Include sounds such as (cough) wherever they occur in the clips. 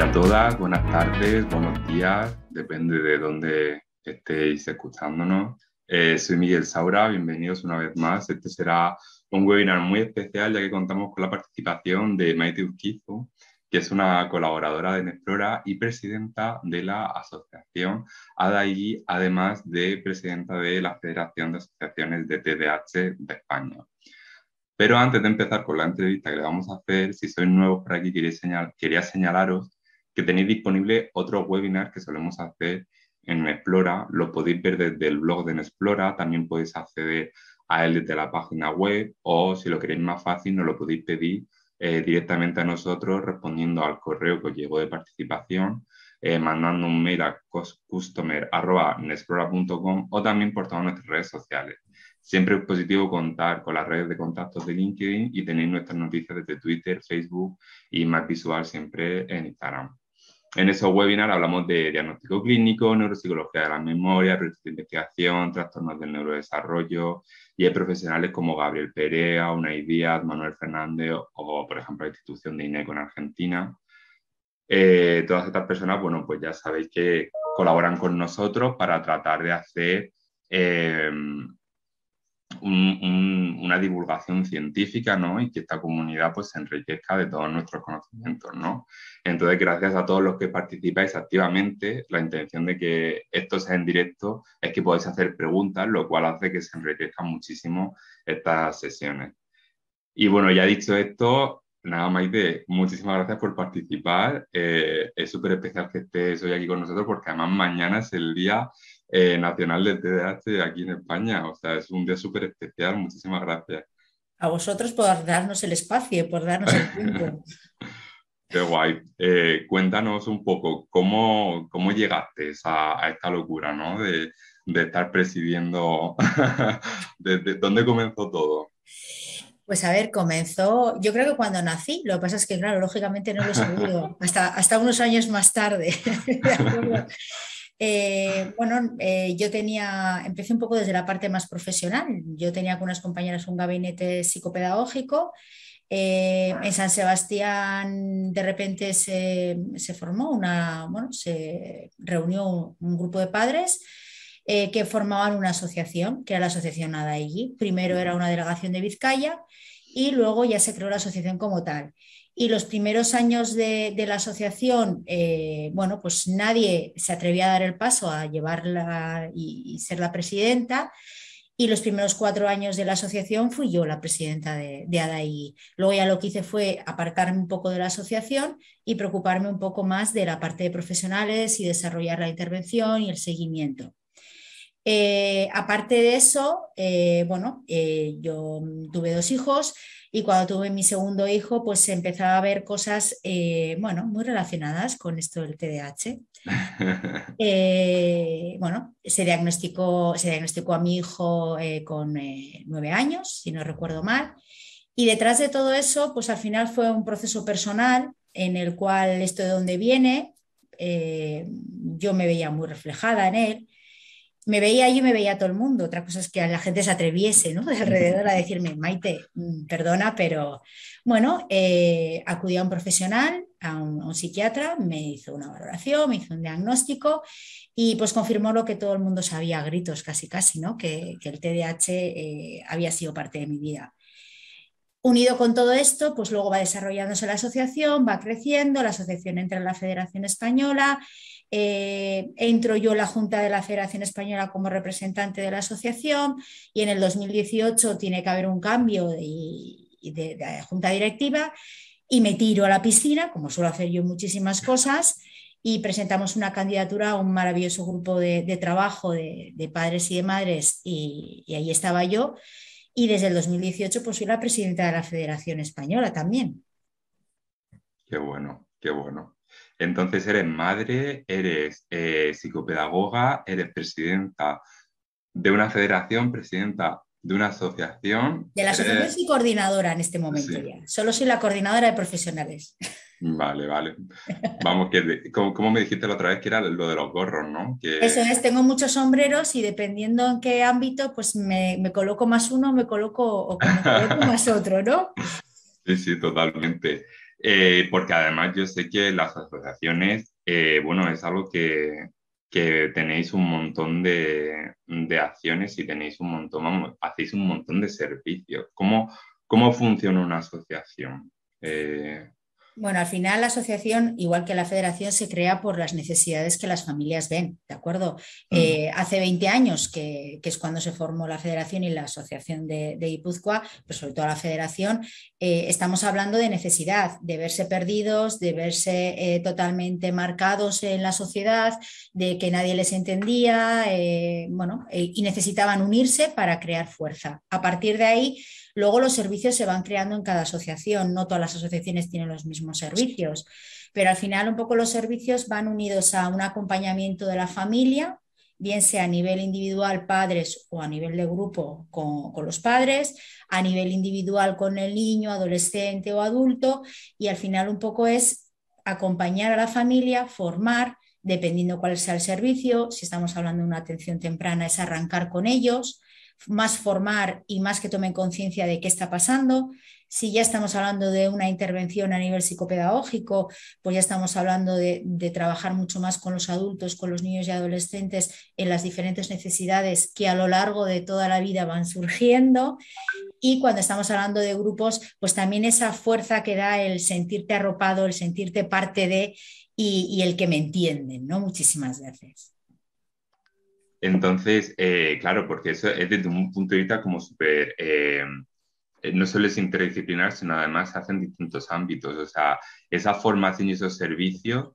a todas, buenas tardes, buenos días, depende de dónde estéis escuchándonos. Eh, soy Miguel Saura, bienvenidos una vez más. Este será un webinar muy especial ya que contamos con la participación de Maite Urquizo, que es una colaboradora de Nexplora y presidenta de la asociación ADAI, además de presidenta de la Federación de Asociaciones de TDAH de España. Pero antes de empezar con la entrevista que le vamos a hacer, si sois nuevos por aquí, quería señalaros que tenéis disponible otros webinars que solemos hacer en Explora. Lo podéis ver desde el blog de Explora, también podéis acceder a él desde la página web o si lo queréis más fácil nos lo podéis pedir eh, directamente a nosotros respondiendo al correo que os llegó de participación, eh, mandando un mail a customer.nesplora.com o también por todas nuestras redes sociales. Siempre es positivo contar con las redes de contactos de LinkedIn y tenéis nuestras noticias desde Twitter, Facebook y más visual siempre en Instagram. En esos webinars hablamos de diagnóstico clínico, neuropsicología de la memoria, proyectos de investigación, trastornos del neurodesarrollo, y hay profesionales como Gabriel Perea, Unai Díaz, Manuel Fernández o, por ejemplo, la institución de INECO en Argentina. Eh, todas estas personas, bueno, pues ya sabéis que colaboran con nosotros para tratar de hacer eh, una divulgación científica, ¿no? Y que esta comunidad pues se enriquezca de todos nuestros conocimientos, ¿no? Entonces, gracias a todos los que participáis activamente, la intención de que esto sea en directo es que podáis hacer preguntas, lo cual hace que se enriquezcan muchísimo estas sesiones. Y bueno, ya dicho esto, nada, Maite, muchísimas gracias por participar. Eh, es súper especial que estés hoy aquí con nosotros porque además mañana es el día eh, nacional de TDAH aquí en España. O sea, es un día súper especial. Muchísimas gracias. A vosotros por darnos el espacio, por darnos el tiempo. (laughs) Qué guay. Eh, cuéntanos un poco cómo, llegaste a, esta locura, ¿no? De, estar presidiendo. ¿Desde (laughs) dónde comenzó todo? Pues a ver, comenzó, yo creo que cuando nací, lo que pasa es que, claro, lógicamente no lo he sabido hasta, hasta unos años más tarde. (laughs) Eh, bueno, eh, yo tenía, empecé un poco desde la parte más profesional. Yo tenía con unas compañeras un gabinete psicopedagógico. Eh, en San Sebastián de repente se, se, formó una, bueno, se reunió un grupo de padres que formaban una asociación, que era la asociación Adaigi. Primero era una delegación de Vizcaya y luego ya se creó la asociación como tal y los primeros años de, la asociación, eh, bueno, pues nadie se atrevía a dar el paso a llevarla y, ser la presidenta. Y los primeros cuatro años de la asociación fui yo la presidenta de, ADAI. Luego ya lo que hice fue apartarme un poco de la asociación y preocuparme un poco más de la parte de profesionales y desarrollar la intervención y el seguimiento. Eh, aparte de eso, eh, bueno, yo tuve dos hijos, y cuando tuve mi segundo hijo, pues empezaba a ver cosas, eh, bueno, muy relacionadas con esto del TDAH. (laughs) Eh, bueno, se diagnosticó, se a mi hijo eh, con nueve años, si no recuerdo mal. Y detrás de todo eso, pues al final fue un proceso personal en el cual esto de dónde viene, yo me veía muy reflejada en él me veía yo y me veía todo el mundo. Otra cosa es que a la gente se atreviese, ¿no? (laughs) De alrededor a decirme, Maite, mm, perdona, pero bueno, eh, acudí a un profesional, a un, psiquiatra, me hizo una valoración, me hizo un diagnóstico y pues confirmó lo que todo el mundo sabía a gritos, casi casi, ¿no? Que, el TDAH eh, había sido parte de mi vida. Unido con todo esto, pues luego va desarrollándose la asociación, va creciendo, la asociación entra en la Federación Española, eh, entro yo a la Junta de la Federación Española como representante de la asociación y en el 2018 tiene que haber un cambio de, Junta Directiva y me tiro a la piscina, como suelo hacer yo muchísimas cosas, y presentamos una candidatura a un maravilloso grupo de, trabajo de, padres y de madres, y, y, ahí estaba yo. Y desde el 2018 pues soy la presidenta de la Federación Española también. Qué bueno, qué bueno. Entonces eres madre, eres eh, psicopedagoga, eres presidenta de una federación, presidenta de una asociación. De la asociación soy coordinadora en este momento ya. Solo soy la coordinadora de profesionales. Vale, vale. Vamos, que como, me dijiste la otra vez, que era lo de los gorros, ¿no? Que... Eso es, tengo muchos sombreros y dependiendo en qué ámbito, pues me, coloco más uno, me coloco, o me coloco (laughs) más otro, ¿no? Sí, sí, totalmente. Eh, porque además yo sé que las asociaciones, eh, bueno, es algo que, tenéis un montón de, acciones y tenéis un montón, hacéis un montón de servicios. ¿Cómo, cómo funciona una asociación? Eh, bueno, al final la asociación, igual que la federación, se crea por las necesidades que las familias ven, ¿de acuerdo? Mm. Eh, hace 20 años, que, es cuando se formó la federación y la asociación de, de pero pues sobre todo la federación, eh, estamos hablando de necesidad, de verse perdidos, de verse eh, totalmente marcados en la sociedad, de que nadie les entendía, bueno, y necesitaban unirse para crear fuerza. A partir de ahí, Luego los servicios se van creando en cada asociación, no todas las asociaciones tienen los mismos servicios, pero al final un poco los servicios van unidos a un acompañamiento de la familia, bien sea a nivel individual padres o a nivel de grupo con, los padres, a nivel individual con el niño, adolescente o adulto, y al final un poco es acompañar a la familia, formar, dependiendo cuál sea el servicio, si estamos hablando de una atención temprana, es arrancar con ellos, más formar y más que tomen conciencia de qué está pasando. Si ya estamos hablando de una intervención a nivel psicopedagógico, pues ya estamos hablando de, trabajar mucho más con los adultos, con los niños y adolescentes en las diferentes necesidades que a lo largo de toda la vida van surgiendo. Y cuando estamos hablando de grupos, pues también esa fuerza que da el sentirte arropado, el sentirte parte de y, el que me entienden, ¿no? Muchísimas gracias. Entonces, eh, claro, porque eso es desde un punto de vista como súper, eh, eh, no solo es interdisciplinar, sino además hacen distintos ámbitos. O sea, esa formación y esos servicios,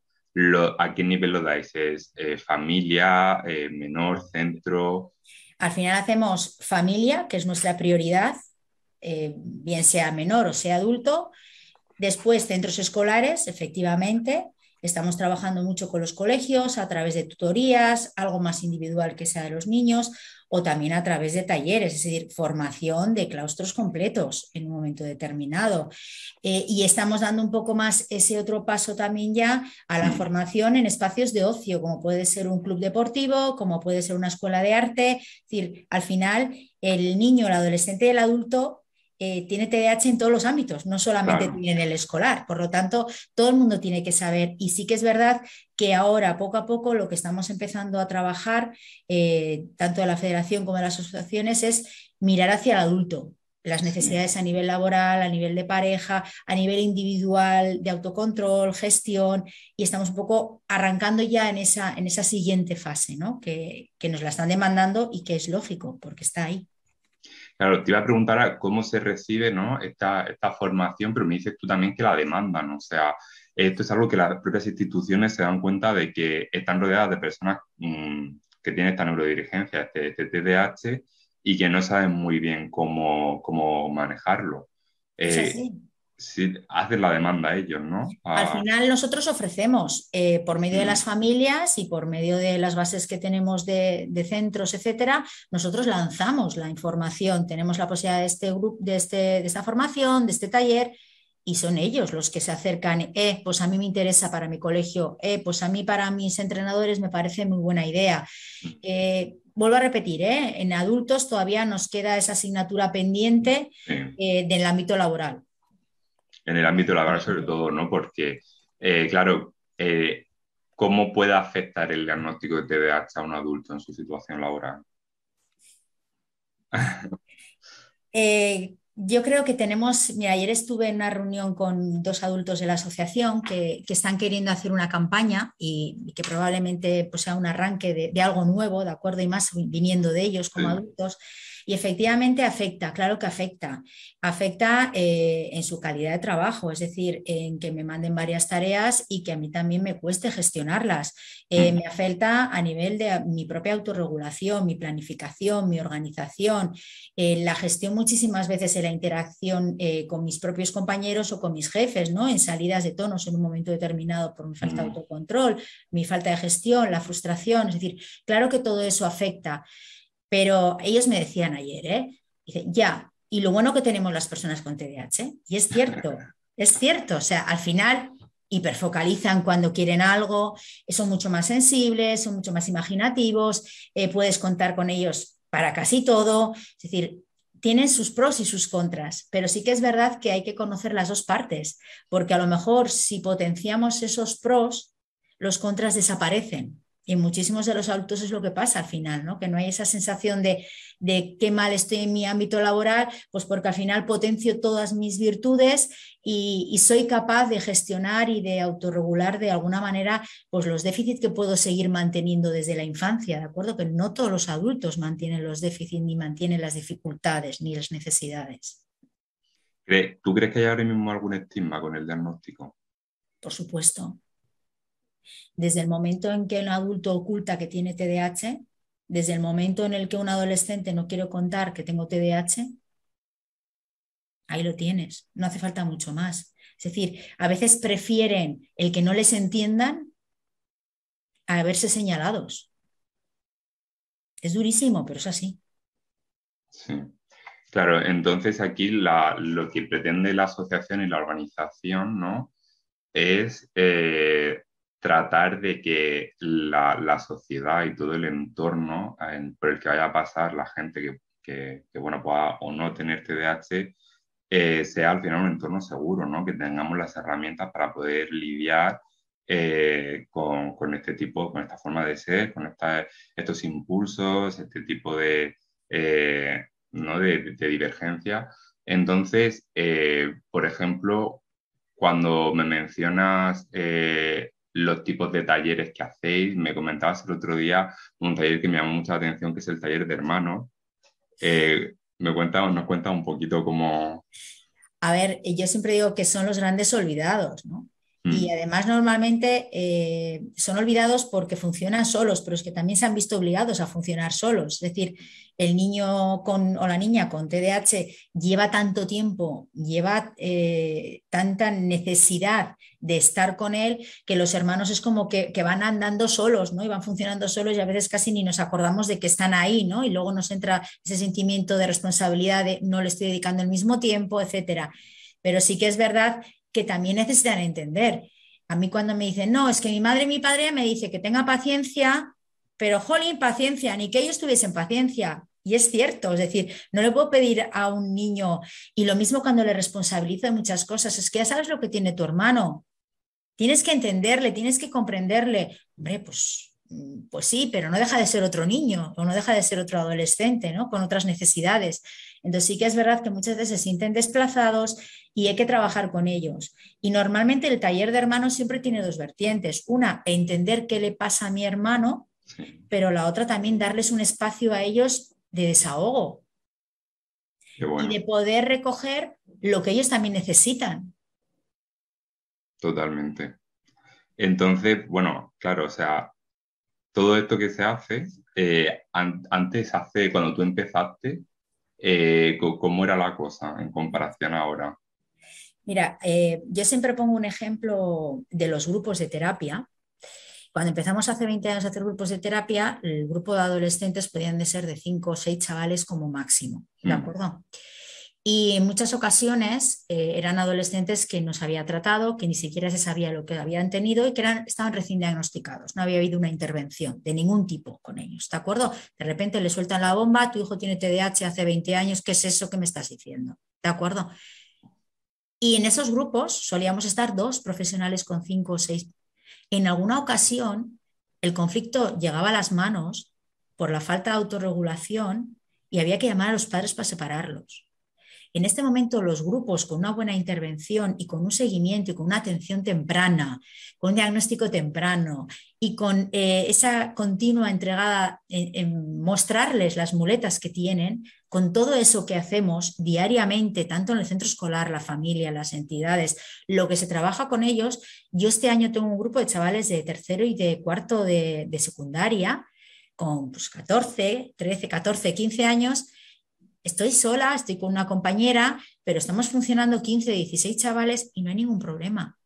¿a qué nivel lo dais? ¿Es familia, menor, centro? Al final hacemos familia, que es nuestra prioridad, bien sea menor o sea adulto. Después centros escolares, efectivamente Estamos trabajando mucho con los colegios a través de tutorías, algo más individual que sea de los niños, o también a través de talleres, es decir, formación de claustros completos en un momento determinado. Eh, y estamos dando un poco más ese otro paso también ya a la mm. formación en espacios de ocio, como puede ser un club deportivo, como puede ser una escuela de arte. Es decir, al final el niño, el adolescente y el adulto eh, tiene TDAH en todos los ámbitos, no solamente en el escolar. Por lo tanto, todo el mundo tiene que saber. Y sí que es verdad que ahora, poco a poco, lo que estamos empezando a trabajar, eh, tanto de la federación como de las asociaciones, es mirar hacia el adulto, las necesidades a nivel laboral, a nivel de pareja, a nivel individual, de autocontrol, gestión, y estamos un poco arrancando ya en esa, en esa siguiente fase, ¿no? que nos la están demandando y que es lógico, porque está ahí. Claro, te iba a preguntar cómo se recibe ¿no? esta, formación, pero me dices tú también que la demandan, o sea, esto es algo que las propias instituciones se dan cuenta de que están rodeadas de personas mm, que tienen esta neurodirigencia, este, este, TDAH, y que no saben muy bien cómo, manejarlo. sí, eh, sí sí, hacen la demanda ellos, ¿no? Al final nosotros ofrecemos eh, por medio de mm. las familias y por medio de las bases que tenemos de, centros, etcétera, nosotros lanzamos la información, tenemos la posibilidad de este grupo, este, de, esta formación, de este taller. Y son ellos los que se acercan, eh, pues a mí me interesa para mi colegio, eh, pues a mí para mis entrenadores me parece muy buena idea. vuelvo a repetir, en adultos todavía nos queda esa asignatura pendiente del ámbito laboral en el ámbito laboral sobre todo, ¿no? Porque, eh, claro, eh, ¿cómo puede afectar el diagnóstico de TDAH a un adulto en su situación laboral? (laughs) Eh, yo creo que tenemos, mira, ayer estuve en una reunión con dos adultos de la asociación que, están queriendo hacer una campaña y, que probablemente pues, sea un arranque de, algo nuevo, ¿de acuerdo? Y más viniendo de ellos como adultos. Y efectivamente afecta, claro que afecta. Afecta eh, en su calidad de trabajo, es decir, en que me manden varias tareas y que a mí también me cueste gestionarlas. Eh, me afecta a nivel de mi propia autorregulación, mi planificación, mi organización, eh, la gestión muchísimas veces en la interacción con mis propios compañeros o con mis jefes, ¿no? En salidas de tonos en un momento determinado por mi falta de autocontrol, mi falta de gestión, la frustración, es decir, claro que todo eso afecta. Pero ellos me decían ayer, ¿eh? Dice, ya, y lo bueno que tenemos las personas con TDAH, ¿eh? y es cierto, (laughs) es cierto, o sea, al final hiperfocalizan cuando quieren algo, son mucho más sensibles, son mucho más imaginativos, eh, puedes contar con ellos para casi todo, es decir, tienen sus pros y sus contras, pero sí que es verdad que hay que conocer las dos partes, porque a lo mejor si potenciamos esos pros, los contras desaparecen. Y muchísimos de los adultos es lo que pasa al final, ¿no? que no hay esa sensación de, de qué mal estoy en mi ámbito laboral, pues porque al final potencio todas mis virtudes y, soy capaz de gestionar y de autorregular de alguna manera pues los déficits que puedo seguir manteniendo desde la infancia, ¿de acuerdo? Que no todos los adultos mantienen los déficits ni mantienen las dificultades ni las necesidades. ¿Tú crees que hay ahora mismo algún estigma con el diagnóstico? Por supuesto, desde el momento en que un adulto oculta que tiene TDAH, desde el momento en el que un adolescente no quiere contar que tengo TDAH, ahí lo tienes, no hace falta mucho más. Es decir, a veces prefieren el que no les entiendan a verse señalados. Es durísimo, pero es así. Sí. Claro, entonces aquí lo que pretende la asociación y la organización, ¿no? Es eh, tratar de que la, sociedad y todo el entorno eh, por el que vaya a pasar la gente que, bueno, pueda o no tener TDAH eh, sea al final un entorno seguro, que tengamos las herramientas para poder lidiar eh, con, este tipo, con esta forma de ser, con esta, estos impulsos, este tipo de, ¿no? de, divergencia. Entonces, por ejemplo, cuando me mencionas los tipos de talleres que hacéis. Me comentabas el otro día un taller que me llamó mucha atención, que es el taller de hermanos. Eh, ¿Me cuenta, nos cuenta un poquito cómo... A ver, yo siempre digo que son los grandes olvidados, ¿no? Mm. Y además normalmente eh, son olvidados porque funcionan solos, pero es que también se han visto obligados a funcionar solos. Es decir, el niño con, o la niña con TDAH lleva tanto tiempo, lleva eh, tanta necesidad de estar con él, que los hermanos es como que, van andando solos, ¿no? Y van funcionando solos y a veces casi ni nos acordamos de que están ahí, ¿no? Y luego nos entra ese sentimiento de responsabilidad de no le estoy dedicando el mismo tiempo, etcétera. Pero sí que es verdad que también necesitan entender. A mí cuando me dicen, no, es que mi madre y mi padre me dice que tenga paciencia, pero jolín, paciencia, ni que ellos tuviesen paciencia. Y es cierto, es decir, no le puedo pedir a un niño, y lo mismo cuando le responsabilizo de muchas cosas, es que ya sabes lo que tiene tu hermano, tienes que entenderle, tienes que comprenderle. Hombre, pues Mm, pues sí, pero no deja de ser otro niño o no deja de ser otro adolescente, ¿no? Con otras necesidades. Entonces sí que es verdad que muchas veces se sienten desplazados y hay que trabajar con ellos. Y normalmente el taller de hermanos siempre tiene dos vertientes. Una, entender qué le pasa a mi hermano, pero la otra también darles un espacio a ellos de desahogo. Qué bueno. Y de poder recoger lo que ellos también necesitan. Totalmente. Entonces, bueno, claro, o sea, todo esto que se hace, eh, antes hace, cuando tú empezaste, eh, ¿cómo era la cosa en comparación ahora? Mira, eh, yo siempre pongo un ejemplo de los grupos de terapia. Cuando empezamos hace 20 años a hacer grupos de terapia, el grupo de adolescentes podían de ser de 5 o 6 chavales como máximo, ¿de mm. acuerdo? Y en muchas ocasiones eh, eran adolescentes que no se había tratado, que ni siquiera se sabía lo que habían tenido y que eran, estaban recién diagnosticados. No había habido una intervención de ningún tipo con ellos, ¿de acuerdo? De repente le sueltan la bomba, tu hijo tiene TDAH hace 20 años, ¿qué es eso que me estás diciendo? ¿De acuerdo? Y en esos grupos solíamos estar dos profesionales con cinco o seis. En alguna ocasión el conflicto llegaba a las manos por la falta de autorregulación y había que llamar a los padres para separarlos. En este momento los grupos con una buena intervención y con un seguimiento y con una atención temprana, con un diagnóstico temprano y con eh, esa continua entregada en, mostrarles las muletas que tienen, con todo eso que hacemos diariamente, tanto en el centro escolar, la familia, las entidades, lo que se trabaja con ellos, yo este año tengo un grupo de chavales de tercero y de cuarto de, secundaria, con 14, 13, 14, 15 años, estoy sola, estoy con una compañera, pero estamos funcionando 15, 16 chavales y no hay ningún problema.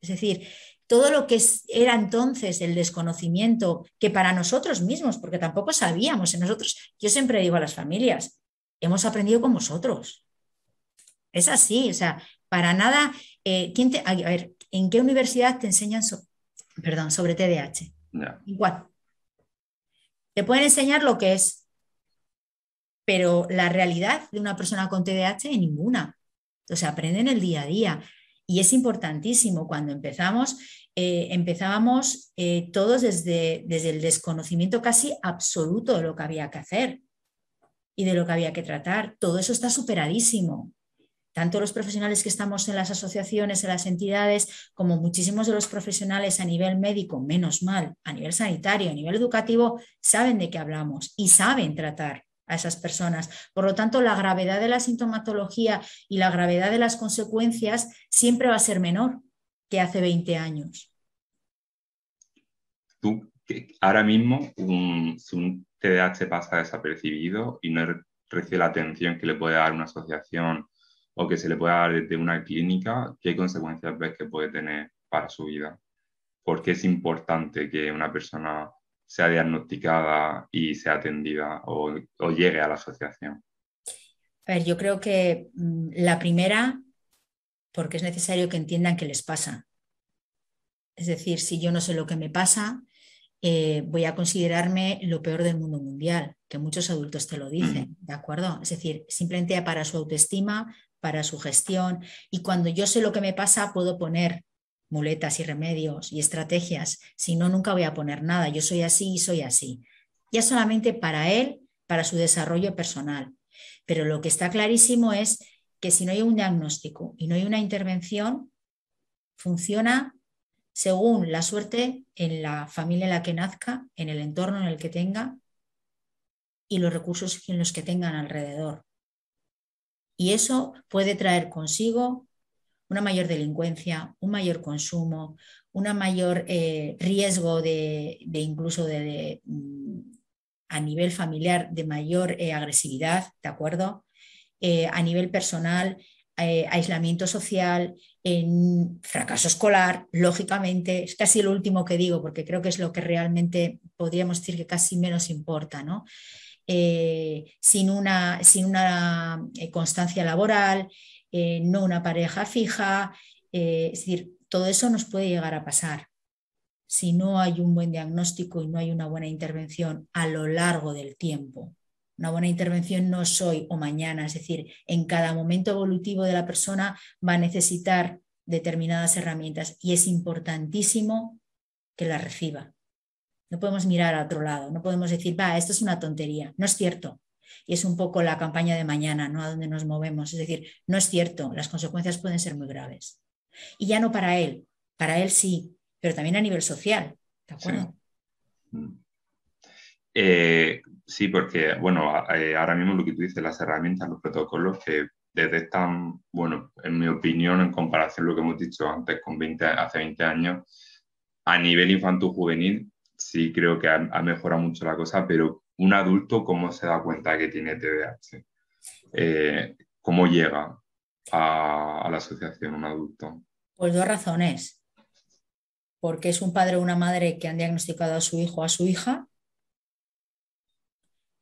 Es decir, todo lo que era entonces el desconocimiento, que para nosotros mismos, porque tampoco sabíamos, en nosotros, yo siempre digo a las familias, hemos aprendido con vosotros. Es así, o sea, para nada, eh, ¿quién te, a ver, ¿en qué universidad te enseñan perdón, sobre TDAH? Igual. Te pueden enseñar lo que es, pero la realidad de una persona con TDAH es ninguna. O aprende en el día a día. Y es importantísimo, cuando empezamos, eh, empezábamos eh, todos desde, desde el desconocimiento casi absoluto de lo que había que hacer y de lo que había que tratar. Todo eso está superadísimo. Tanto los profesionales que estamos en las asociaciones, en las entidades, como muchísimos de los profesionales a nivel médico, menos mal, a nivel sanitario, a nivel educativo, saben de qué hablamos y saben tratar a esas personas. Por lo tanto, la gravedad de la sintomatología y la gravedad de las consecuencias siempre va a ser menor que hace 20 años. Tú, ahora mismo, un, si un TDAH pasa desapercibido y no recibe la atención que le puede dar una asociación o que se le pueda dar desde una clínica, ¿qué consecuencias ves que puede tener para su vida? Porque es importante que una persona sea diagnosticada y sea atendida o, llegue a la asociación? A ver, yo creo que mm, la primera, porque es necesario que entiendan qué les pasa. Es decir, si yo no sé lo que me pasa, eh, voy a considerarme lo peor del mundo mundial, que muchos adultos te lo dicen, ¿de acuerdo? Es decir, simplemente para su autoestima, para su gestión. Y cuando yo sé lo que me pasa, puedo poner muletas y remedios y estrategias, si no, nunca voy a poner nada, yo soy así y soy así. Ya solamente para él, para su desarrollo personal. Pero lo que está clarísimo es que si no hay un diagnóstico y no hay una intervención, funciona según la suerte en la familia en la que nazca, en el entorno en el que tenga y los recursos en los que tengan alrededor. Y eso puede traer consigo una mayor delincuencia, un mayor consumo, un mayor eh, riesgo de, incluso de, mm, a nivel familiar de mayor eh, agresividad, ¿de acuerdo? Eh, a nivel personal, aislamiento social, fracaso escolar, lógicamente, es casi lo último que digo, porque creo que es lo que realmente podríamos decir que casi menos importa, ¿no? sin, una, sin una constancia laboral, eh, no una pareja fija, eh, es decir, todo eso nos puede llegar a pasar si no hay un buen diagnóstico y no hay una buena intervención a lo largo del tiempo. Una buena intervención no es hoy o mañana, es decir, en cada momento evolutivo de la persona va a necesitar determinadas herramientas y es importantísimo que las reciba. No podemos mirar a otro lado, no podemos decir, va, esto es una tontería, no es cierto. Y es un poco la campaña de mañana, ¿no? A dónde nos movemos. Es decir, no es cierto, las consecuencias pueden ser muy graves. Y ya no para él, para él sí, pero también a nivel social, ¿de acuerdo? Mm. Eh, sí. porque, bueno, eh, ahora mismo lo que tú dices, las herramientas, los protocolos que desde están bueno, en mi opinión, en comparación a lo que hemos dicho antes con 20, hace 20 años, a nivel infantil-juvenil, sí creo que ha, mejorado mucho la cosa, pero un adulto cómo se da cuenta que tiene TDAH, eh, cómo llega a, la asociación un adulto. Por pues dos razones, porque es un padre o una madre que han diagnosticado a su hijo o a su hija,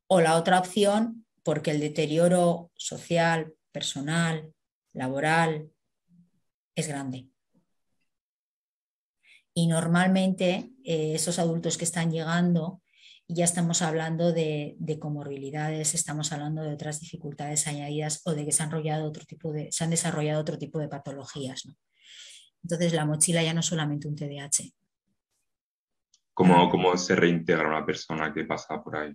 o la otra opción, porque el deterioro social, personal, laboral, es grande. Y normalmente eh, esos adultos que están llegando y ya estamos hablando de, comorbilidades, estamos hablando de otras dificultades añadidas o de que se han, desarrollado otro tipo de, se han desarrollado otro tipo de patologías. Entonces la mochila ya no es solamente un TDAH. ¿Cómo, ah. ¿Cómo se reintegra una persona que pasa por ahí?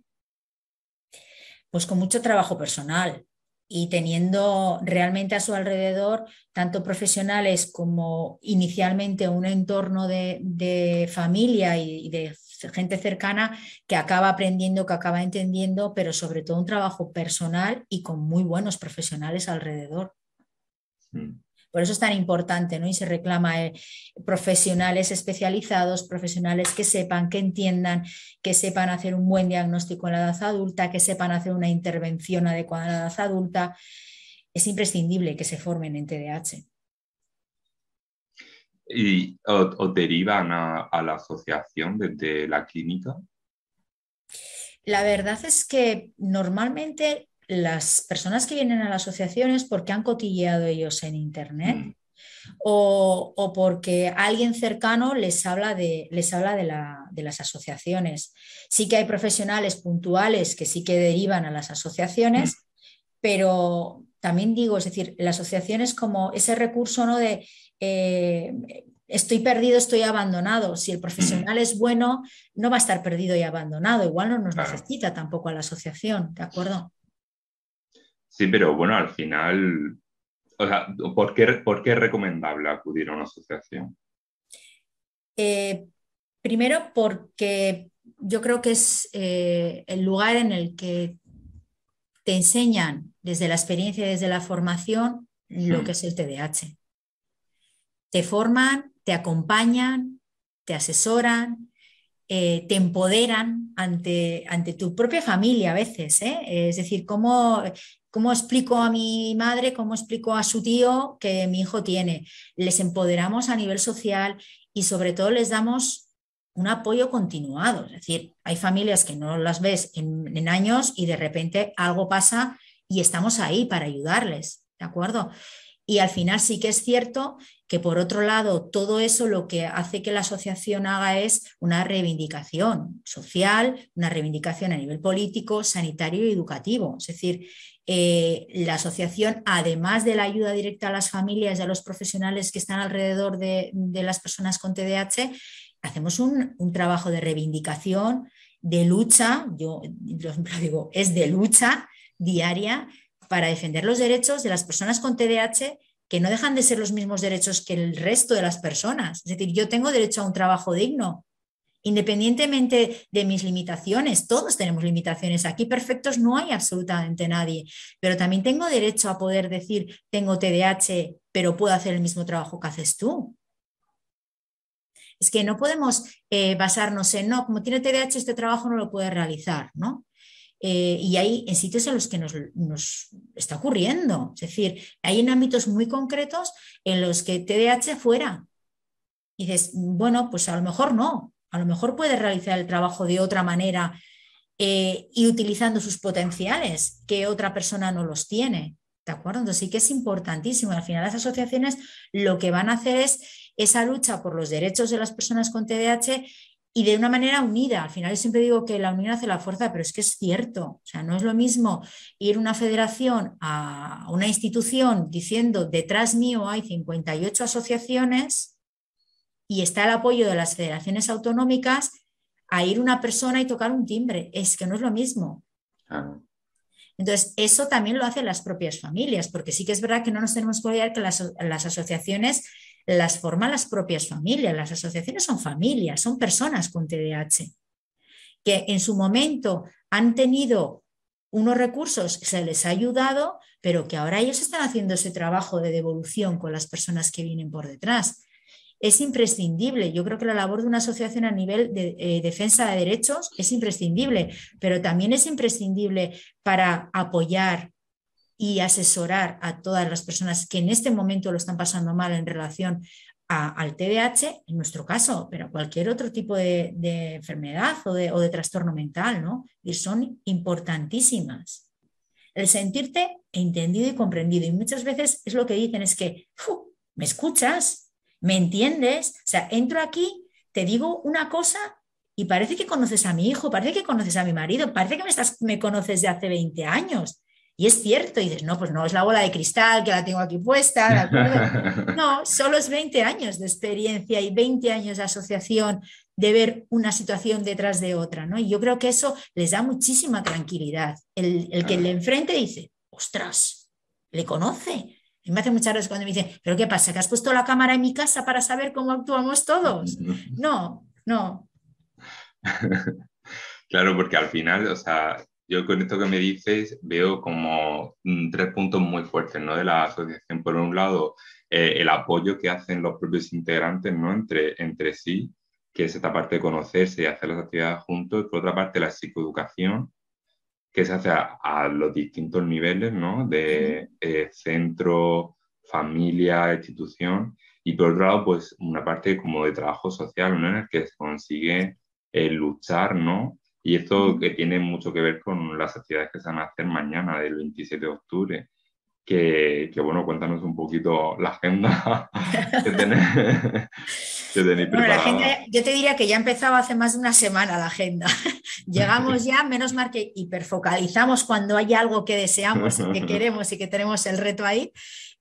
Pues con mucho trabajo personal, y teniendo realmente a su alrededor tanto profesionales como inicialmente un entorno de, de familia y de gente cercana que acaba aprendiendo, que acaba entendiendo, pero sobre todo un trabajo personal y con muy buenos profesionales alrededor. Mm. Por eso es tan importante, ¿no? Y se reclama eh, profesionales especializados, profesionales que sepan, que entiendan, que sepan hacer un buen diagnóstico en la edad adulta, que sepan hacer una intervención adecuada en la edad adulta. Es imprescindible que se formen en TDAH. ¿Y derivan a, la asociación desde la clínica? La verdad es que normalmente las personas que vienen a la asociación es porque han cotilleado ellos en internet mm. o, porque alguien cercano les habla, de, les habla de, las asociaciones. Sí que hay profesionales puntuales que sí que derivan a las asociaciones, mm. pero también digo, es decir, la asociación es como ese recurso ¿no? de eh, estoy perdido, estoy abandonado. Si el profesional es bueno, no va a estar perdido y abandonado. Igual no nos necesita tampoco a la asociación, ¿de acuerdo? Sí, pero bueno, al final, o sea, ¿por qué, es recomendable acudir a una asociación? Eh, primero porque yo creo que es eh, el lugar en el que te enseñan desde la experiencia y desde la formación lo hmm. que es el TDAH te forman, te acompañan, te asesoran, eh, te empoderan ante, ante, tu propia familia a veces. ¿eh? Es decir, ¿cómo, ¿cómo explico a mi madre, cómo explico a su tío que mi hijo tiene? Les empoderamos a nivel social y sobre todo les damos un apoyo continuado. Es decir, hay familias que no las ves en, en años y de repente algo pasa y estamos ahí para ayudarles, ¿de acuerdo? Y al final sí que es cierto que por otro lado todo eso lo que hace que la asociación haga es una reivindicación social, una reivindicación a nivel político, sanitario y educativo. Es decir, eh, la asociación, además de la ayuda directa a las familias y a los profesionales que están alrededor de, las personas con TDAH, hacemos un, un trabajo de reivindicación, de lucha, yo (laughs) lo digo, es de lucha diaria para defender los derechos de las personas con TDAH que no dejan de ser los mismos derechos que el resto de las personas. Es decir, yo tengo derecho a un trabajo digno, independientemente de mis limitaciones. Todos tenemos limitaciones. Aquí perfectos no hay absolutamente nadie. Pero también tengo derecho a poder decir, tengo TDAH, pero puedo hacer el mismo trabajo que haces tú. Es que no podemos eh, basarnos en, no, como tiene TDAH, este trabajo no lo puede realizar, ¿no? Eh, y hay en sitios en los que nos, está ocurriendo. Es decir, hay en ámbitos muy concretos en los que TDAH fuera. Y dices, bueno, pues a lo mejor no, a lo mejor puede realizar el trabajo de otra manera eh, y utilizando sus potenciales que otra persona no los tiene. ¿De acuerdo? Entonces sí que es importantísimo. Al final las asociaciones lo que van a hacer es esa lucha por los derechos de las personas con TDAH y de una manera unida. Al final yo siempre digo que la unión hace la fuerza, pero es que es cierto. O sea, no es lo mismo ir una federación a una institución diciendo detrás mío hay 58 asociaciones y está el apoyo de las federaciones autonómicas a ir una persona y tocar un timbre. Es que no es lo mismo. Entonces, eso también lo hacen las propias familias, porque sí que es verdad que no nos tenemos que olvidar que las asociaciones las forman las propias familias, las asociaciones son familias, son personas con TDAH, que en su momento han tenido unos recursos, se les ha ayudado, pero que ahora ellos están haciendo ese trabajo de devolución con las personas que vienen por detrás. Es imprescindible. Yo creo que la labor de una asociación a nivel de eh, defensa de derechos es imprescindible, pero también es imprescindible para apoyar, y asesorar a todas las personas que en este momento lo están pasando mal en relación al TDAH, en nuestro caso, pero cualquier otro tipo de, enfermedad o de, trastorno mental, ¿no? Y son importantísimas. El sentirte entendido y comprendido. Y muchas veces es lo que dicen, es que, ¿me escuchas? ¿Me entiendes? O sea, entro aquí, te digo una cosa y parece que conoces a mi hijo, parece que conoces a mi marido, parece que me, me conoces de hace 20 años. Y es cierto, y dices, no, pues no, es la bola de cristal que la tengo aquí puesta. (laughs) no, solo es 20 años de experiencia y 20 años de asociación de ver una situación detrás de otra, ¿no? Y yo creo que eso les da muchísima tranquilidad. El, que ah. le enfrente dice, ostras, le conoce, y me hace muchas veces cuando me dicen, ¿pero qué pasa? ¿Que has puesto la cámara en mi casa para saber cómo actuamos todos? (laughs) No, no. Claro, porque al final, o sea, yo con esto que me dices veo como tres puntos muy fuertes ¿no? de la asociación. Por un lado, eh, el apoyo que hacen los propios integrantes ¿no? entre, entre sí, que es esta parte de conocerse y hacer las actividades juntos. Por otra parte, la psicoeducación, que se hace a, los distintos niveles, ¿no? de eh, centro, familia, institución. Y por otro lado, pues una parte como de trabajo social, ¿no? en el que se consigue eh, luchar ¿no? Y esto que tiene mucho que ver con las actividades que se van a hacer mañana, del 27 de octubre. Que, bueno, cuéntanos un poquito la agenda (laughs) que tenéis, que yo te diría que ya empezaba hace más de una semana la agenda. (laughs) Llegamos ya, menos mal que hiperfocalizamos cuando hay algo que deseamos que queremos y que tenemos el reto ahí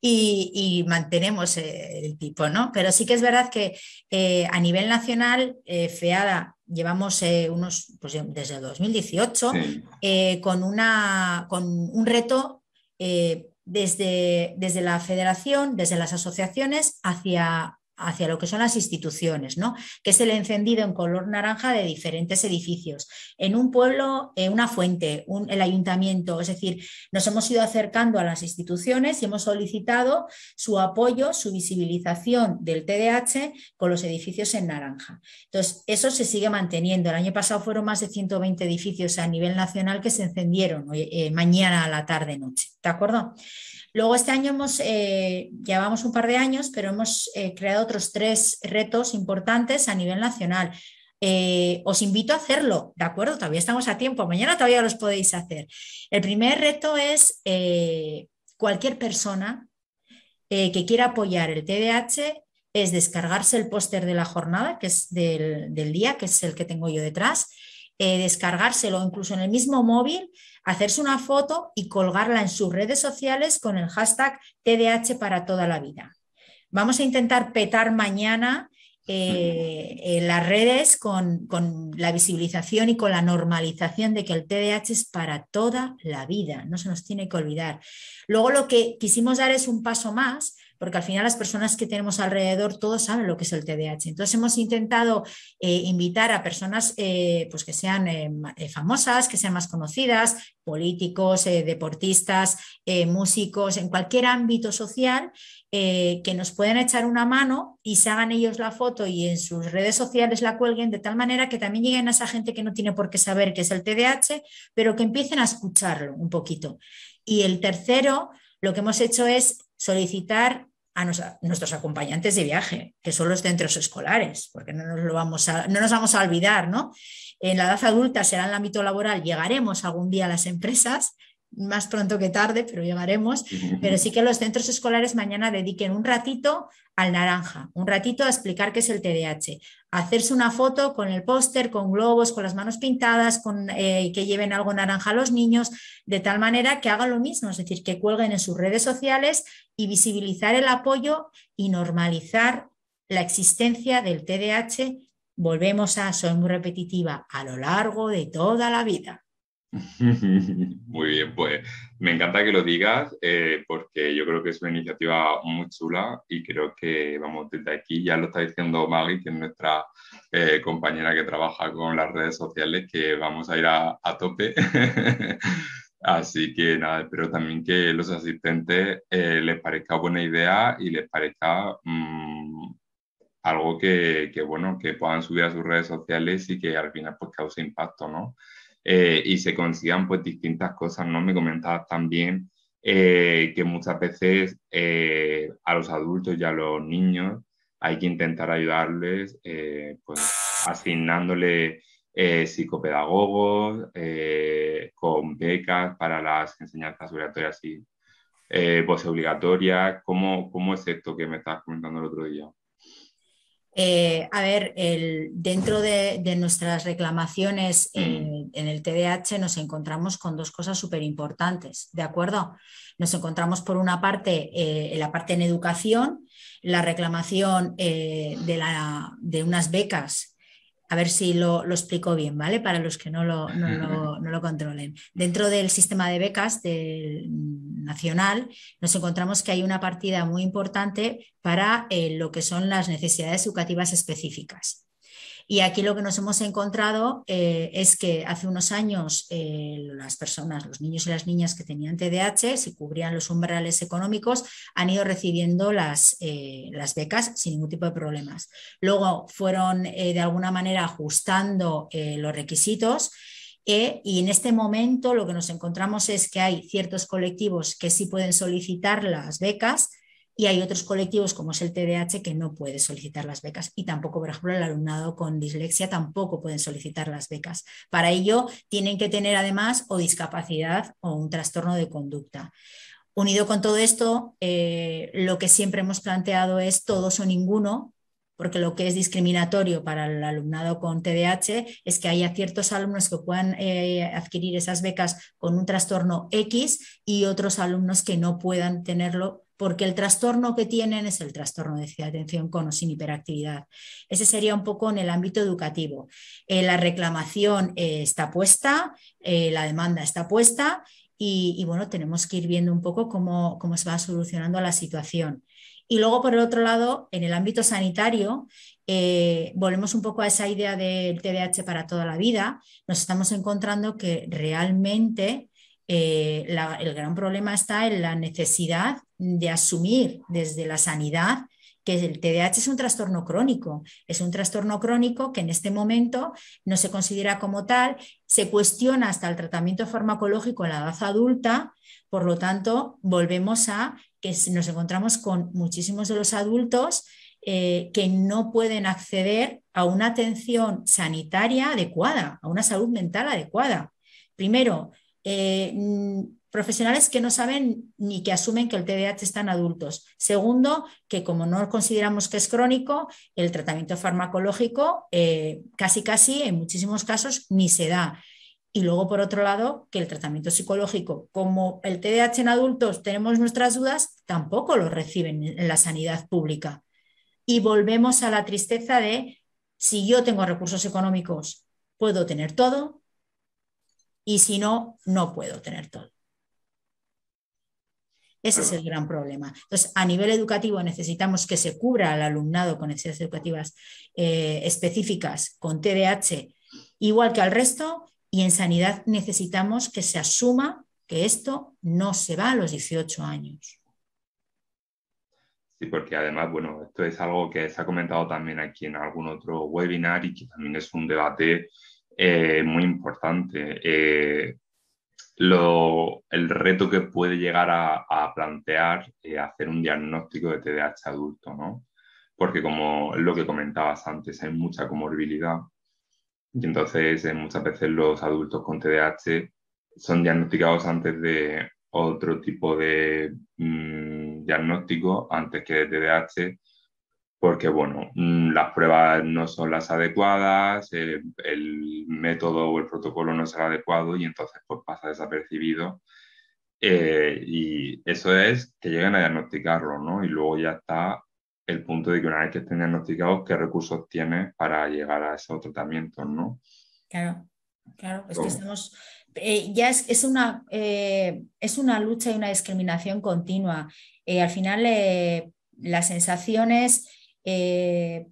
y, mantenemos eh, el tipo, ¿no? Pero sí que es verdad que eh, a nivel nacional, eh, FEADA llevamos unos, pues, desde 2018, con, una, con un reto desde, desde la federación, desde las asociaciones hacia hacia lo que son las instituciones, ¿no? que es el encendido en color naranja de diferentes edificios. En un pueblo, eh, una fuente, el ayuntamiento, es decir, nos hemos ido acercando a las instituciones y hemos solicitado su apoyo, su visibilización del TDH con los edificios en naranja. Entonces, eso se sigue manteniendo. El año pasado fueron más de 120 edificios a nivel nacional que se encendieron eh, mañana a la tarde-noche. ¿De acuerdo? Luego este año hemos, eh, llevamos un par de años, pero hemos eh, creado otros tres retos importantes a nivel nacional. Eh, os invito a hacerlo, ¿de acuerdo? Todavía estamos a tiempo, mañana todavía los podéis hacer. El primer reto es cualquier persona que quiera apoyar el TDAH es descargarse el póster de la jornada, que es del, día, que es el que tengo yo detrás, descargárselo incluso en el mismo móvil hacerse una foto y colgarla en sus redes sociales con el hashtag TDH para toda la vida. Vamos a intentar petar mañana eh, las redes con, la visibilización y con la normalización de que el Tdh es para toda la vida, no se nos tiene que olvidar. Luego lo que quisimos dar es un paso más porque al final las personas que tenemos alrededor todos saben lo que es el TDAH. Entonces hemos intentado eh, invitar a personas eh, pues que sean eh, famosas, que sean más conocidas, políticos, deportistas, músicos, en cualquier ámbito social, que nos puedan echar una mano y se hagan ellos la foto y en sus redes sociales la cuelguen de tal manera que también lleguen a esa gente que no tiene por qué saber qué es el TDAH, pero que empiecen a escucharlo un poquito. Y el tercero, lo que hemos hecho es solicitar a, nuestros acompañantes de viaje, que son los centros escolares, porque no nos, vamos, a, no nos vamos a olvidar, ¿no? En la edad adulta será en el ámbito laboral, llegaremos algún día a las empresas, más pronto que tarde, pero llegaremos, pero sí que los centros escolares mañana dediquen un ratito al naranja, un ratito a explicar qué es el TDAH, hacerse una foto con el póster, con globos, con las manos pintadas, eh, que lleven algo naranja a los niños, de tal manera que hagan lo mismo, es decir, que cuelguen en sus redes sociales y visibilizar el apoyo y normalizar la existencia del TDAH. Volvemos a, soy muy repetitiva, a lo largo de toda la vida. (laughs) Muy bien, pues me encanta que lo digas eh, porque yo creo que es una iniciativa muy chula y creo que, vamos, desde aquí ya lo está diciendo Maggie, que es nuestra eh, compañera que trabaja con las redes sociales, que vamos a ir a, tope. (laughs) Así que nada, espero también que los asistentes eh, les parezca buena idea y les parezca mm, algo que, bueno, que puedan subir a sus redes sociales y que al final pues cause impacto, ¿no? Eh, y se consigan pues distintas cosas, ¿no? Me comentabas también eh, que muchas veces eh, a los adultos y a los niños hay que intentar ayudarles pues asignándole psicopedagogos con becas para las enseñanzas obligatorias y pues obligatorias. ¿Cómo, ¿Cómo es esto que me estabas comentando el otro día? Eh, a ver, dentro de, nuestras reclamaciones mm. en, el TDAH nos encontramos con dos cosas súper importantes, ¿de acuerdo? Nos encontramos por una parte, eh, en la parte en educación, la reclamación eh, de, unas becas a ver si lo, explico bien, ¿vale? Para los que (laughs) no lo, controlen. Dentro del sistema de becas del nacional, nos encontramos que hay una partida muy importante para eh, lo que son las necesidades educativas específicas. Y aquí lo que nos hemos encontrado eh, es que hace unos años eh, las personas, los niños y las niñas que tenían TDAH, si cubrían los umbrales económicos, han ido recibiendo las, eh, becas sin ningún tipo de problemas. Luego fueron de alguna manera ajustando los requisitos. y en este momento lo que nos encontramos es que hay ciertos colectivos que sí pueden solicitar las becas, y hay otros colectivos, como es el TDAH, que no puede solicitar las becas. Y tampoco, por ejemplo, el alumnado con dislexia tampoco pueden solicitar las becas. Para ello, tienen que tener además o discapacidad o un trastorno de conducta. Unido con todo esto, eh, lo que siempre hemos planteado es todos o ninguno, porque lo que es discriminatorio para el alumnado con TDAH es que haya ciertos alumnos que puedan eh, adquirir esas becas con un trastorno X y otros alumnos que no puedan tenerlo porque el trastorno que tienen es el trastorno de atención con o sin hiperactividad. Ese sería un poco en el ámbito educativo. Eh, la reclamación eh, está puesta, eh, la demanda está puesta y, bueno, tenemos que ir viendo un poco cómo, se va solucionando la situación. Y luego, por el otro lado, en el ámbito sanitario, volvemos un poco a esa idea del TDAH para toda la vida, nos estamos encontrando que realmente el gran problema está en la necesidad de asumir desde la sanidad que el TDAH es un trastorno crónico, es un trastorno crónico que en este momento no se considera como tal, se cuestiona hasta el tratamiento farmacológico en la edad adulta, por lo tanto, volvemos a que nos encontramos con muchísimos de los adultos eh, que no pueden acceder a una atención sanitaria adecuada, a una salud mental adecuada. Primero, eh, profesionales que no saben ni que asumen que el TDAH está en adultos. Segundo, que como no consideramos que es crónico, el tratamiento farmacológico eh, casi casi en muchísimos casos ni se da. Y luego, por otro lado, que el tratamiento psicológico, como el TDAH en adultos tenemos nuestras dudas, tampoco lo reciben en la sanidad pública. Y volvemos a la tristeza de, si yo tengo recursos económicos, puedo tener todo, y si no, no puedo tener todo. Ese es el gran problema. Entonces, a nivel educativo necesitamos que se cubra al alumnado con necesidades educativas eh, específicas, con TDAH, igual que al resto, y en sanidad necesitamos que se asuma que esto no se va a los 18 años. Sí, porque además, bueno, esto es algo que se ha comentado también aquí en algún otro webinar y que también es un debate eh, muy importante. Eh, lo, el reto que puede llegar a, plantear eh, hacer un diagnóstico de TDAH adulto, ¿no? Porque como lo que comentabas antes, hay mucha comorbilidad y entonces eh, muchas veces los adultos con TDAH son diagnosticados antes de otro tipo de mm, diagnóstico, antes que de TDAH, porque bueno, mm, las pruebas no son las adecuadas, eh, el método o el protocolo no es adecuado y entonces pues pasa desapercibido. Eh, y eso es que lleguen a diagnosticarlo, ¿no? Y luego ya está el punto de que una vez que estén diagnosticados, ¿qué recursos tienes para llegar a esos tratamientos, ¿no? Claro, claro, estamos, eh, ya es, es una, es una lucha y una discriminación continua. al final, las sensaciones eh,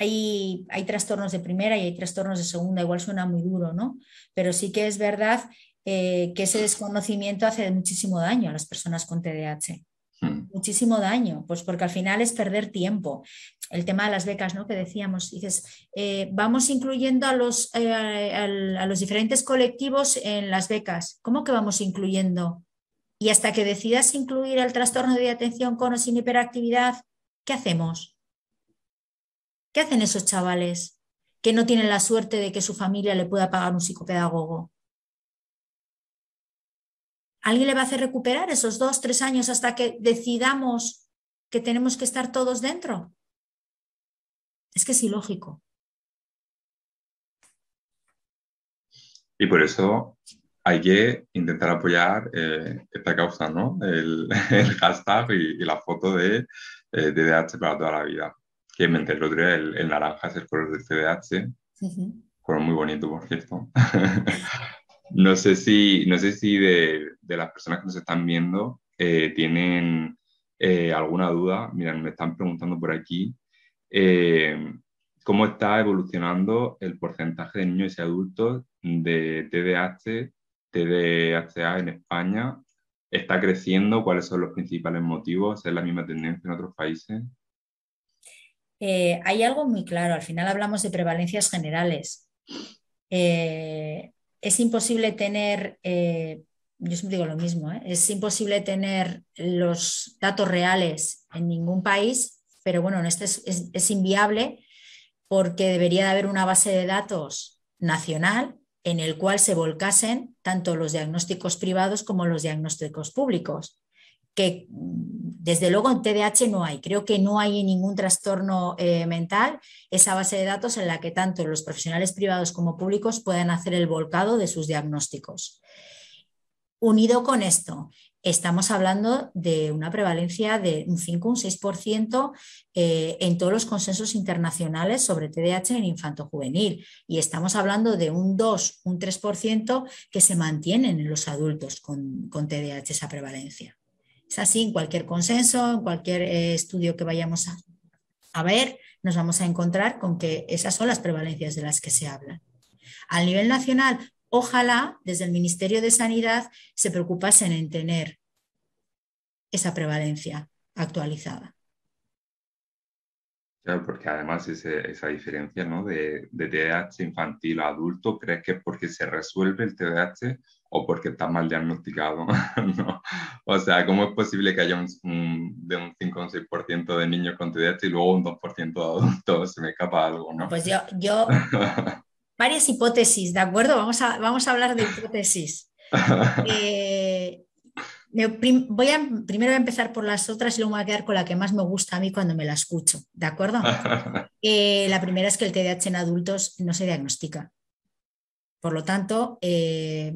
hay, hay, trastornos de primera y hay trastornos de segunda, igual suena muy duro, ¿no? Pero sí que es verdad eh, que ese desconocimiento hace muchísimo daño a las personas con TDAH. Hmm. Muchísimo daño, pues porque al final es perder tiempo. El tema de las becas, ¿no? Que decíamos, dices, eh, vamos incluyendo a los, a los diferentes colectivos en las becas. ¿Cómo que vamos incluyendo? Y hasta que decidas incluir el trastorno de atención con o sin hiperactividad, ¿qué hacemos? ¿Qué hacen esos chavales que no tienen la suerte de que su familia le pueda pagar un psicopedagogo? ¿Alguien le va a hacer recuperar esos dos, tres años hasta que decidamos que tenemos que estar todos dentro? Es que es ilógico. Y por eso hay que intentar apoyar eh, esta causa, ¿no? El, (laughs) hashtag y, la foto de eh, TDAH para toda la vida. Que me enteré otro día, el, naranja es el color del TDAH. Este uh Color muy bonito, por cierto. (laughs) no sé si, no sé si de, las personas que nos están viendo eh, tienen eh, alguna duda. Miren, me están preguntando por aquí. Eh, ¿Cómo está evolucionando el porcentaje de niños y adultos de TDAH, TDAH en España está creciendo? ¿Cuáles son los principales motivos? ¿Es la misma tendencia en otros países? Eh, hay algo muy claro, al final hablamos de prevalencias generales. Eh, es imposible tener, eh, yo siempre digo lo mismo, es imposible tener los datos reales en ningún país, pero bueno, en este es, es inviable porque debería de haber una base de datos nacional en el cual se volcasen tanto los diagnósticos privados como los diagnósticos públicos, que mm, desde luego en TDAH no hay. Creo que no hay ningún trastorno eh, mental esa base de datos en la que tanto los profesionales privados como públicos puedan hacer el volcado de sus diagnósticos. Unido con esto, estamos hablando de una prevalencia de un 5, un 6% eh, en todos los consensos internacionales sobre TDAH en infanto juvenil. Y estamos hablando de un 2, un 3% que se mantienen en los adultos con, con TDAH esa prevalencia. Es así, en cualquier consenso, en cualquier eh, estudio que vayamos a, a ver, nos vamos a encontrar con que esas son las prevalencias de las que se habla. Al nivel nacional, Ojalá desde el Ministerio de Sanidad se preocupasen en tener esa prevalencia actualizada. Claro, porque además esa diferencia ¿no? de, TDAH infantil a adulto, ¿crees que es porque se resuelve el TDAH o porque está mal diagnosticado? (laughs) O sea, ¿cómo es posible que haya un, de un 5 o un 6% de niños con TDAH y luego un 2% de adultos? Se me escapa algo, ¿no? Pues yo, yo (laughs) varias hipótesis, ¿de acuerdo? Vamos a, vamos a hablar de hipótesis. (laughs) Eh, voy a, primero voy a empezar por las otras y luego me voy a quedar con la que más me gusta a mí cuando me la escucho, ¿de acuerdo? (laughs) Eh, la primera es que el TDAH en adultos no se diagnostica. Por lo tanto, eh,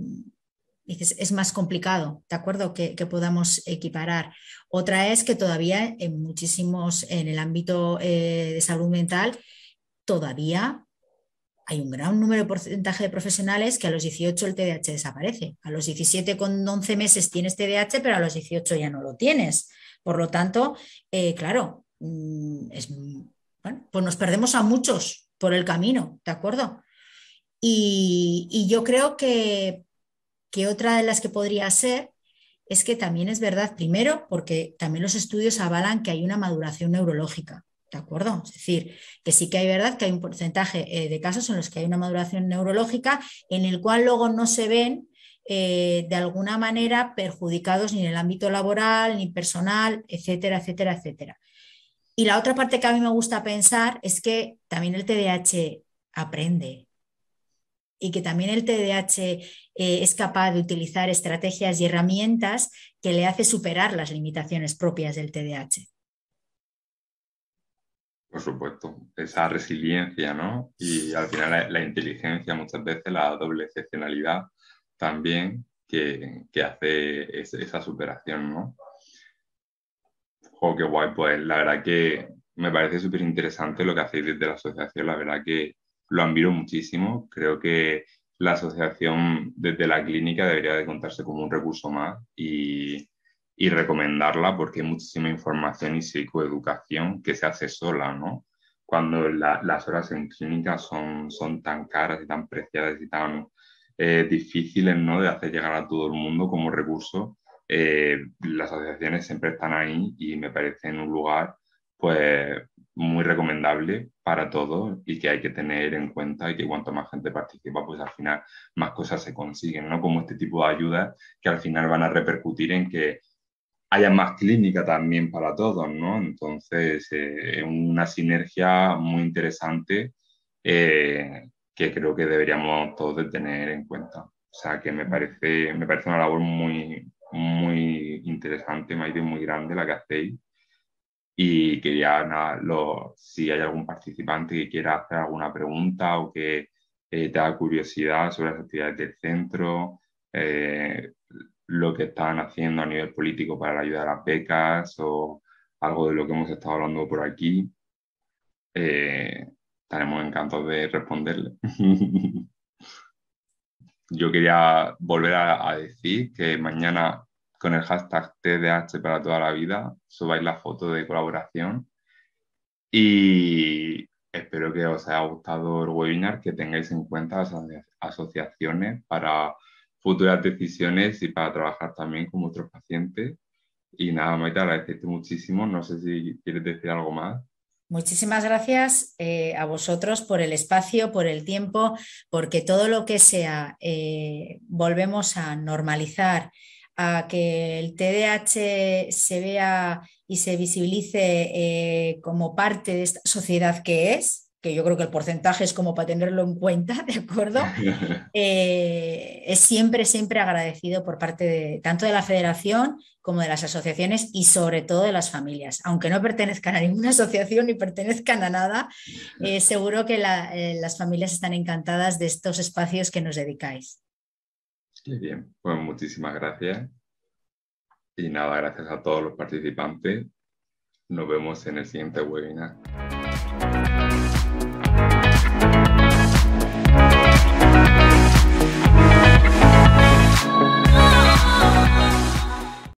es más complicado, ¿de acuerdo? Que, que, podamos equiparar. Otra es que todavía en muchísimos, en el ámbito de salud mental, todavía hay un gran número de porcentaje de profesionales que a los 18 el TDAH desaparece. A los 17 con 11 meses tienes TDAH, pero a los 18 ya no lo tienes. Por lo tanto, eh, claro, mm, pues nos perdemos a muchos por el camino, ¿de acuerdo? Y, yo creo que otra de las que podría ser es que también es verdad, primero, porque también los estudios avalan que hay una maduración neurológica. ¿De acuerdo? Es decir, que sí que hay verdad que hay un porcentaje eh, de casos en los que hay una maduración neurológica en el cual luego no se ven eh, de alguna manera perjudicados ni en el ámbito laboral, ni personal, etcétera, etcétera, etcétera. Y la otra parte que a mí me gusta pensar es que también el TDAH aprende, y que también el TDAH eh, es capaz de utilizar estrategias y herramientas que le hace superar las limitaciones propias del TDAH. Por supuesto, esa resiliencia, ¿no? Y al final la, inteligencia muchas veces, la doble excepcionalidad también que, hace esa superación, ¿no? Oh, qué guay, pues la verdad que me parece súper interesante lo que hacéis desde la asociación, la verdad que lo admiro muchísimo, creo que la asociación desde la clínica debería de contarse como un recurso más y y recomendarla porque hay muchísima información y psicoeducación que se hace sola, ¿no? Cuando las horas en clínica son, son tan caras y tan preciadas y tan eh, difíciles, ¿no? De hacer llegar a todo el mundo como recurso, eh, las asociaciones siempre están ahí y me parece en un lugar, pues, muy recomendable para todos y que hay que tener en cuenta y que cuanto más gente participa, pues al final más cosas se consiguen, ¿no? Como este tipo de ayudas que al final van a repercutir en que haya más clínica también para todos, ¿no? Entonces, eh, es una sinergia muy interesante eh, que creo que deberíamos todos tener en cuenta. O sea, que me parece, me parece una labor muy, muy interesante, Maite, muy grande la que hacéis. Y quería, nada, si hay algún participante que quiera hacer alguna pregunta o que eh, te da curiosidad sobre las actividades del centro, eh, lo que están haciendo a nivel político para ayudar a pecas becas o algo de lo que hemos estado hablando por aquí, eh, estaremos encantados de responderle. (laughs) Yo quería volver a, decir que mañana con el hashtag TDH para toda la vida subáis la foto de colaboración y espero que os haya gustado el webinar, que tengáis en cuenta las asociaciones para futuras decisiones y para trabajar también con otros pacientes. Y nada, Maite, agradecerte muchísimo. No sé si quieres decir algo más. Muchísimas gracias eh, a vosotros por el espacio, por el tiempo, porque todo lo que sea, eh, volvemos a normalizar, a que el TDAH se vea y se visibilice eh, como parte de esta sociedad que es, yo creo que el porcentaje es como para tenerlo en cuenta, (laughs) ¿de acuerdo? (laughs) Eh, es siempre, siempre agradecido por parte de, tanto de la federación como de las asociaciones y sobre todo de las familias. Aunque no pertenezcan a ninguna (laughs) asociación ni pertenezcan a nada, eh, seguro que eh, las familias están encantadas de estos espacios que nos dedicáis. Muy bien, pues muchísimas gracias. Y nada, gracias a todos los participantes. Nos vemos en el siguiente webinar.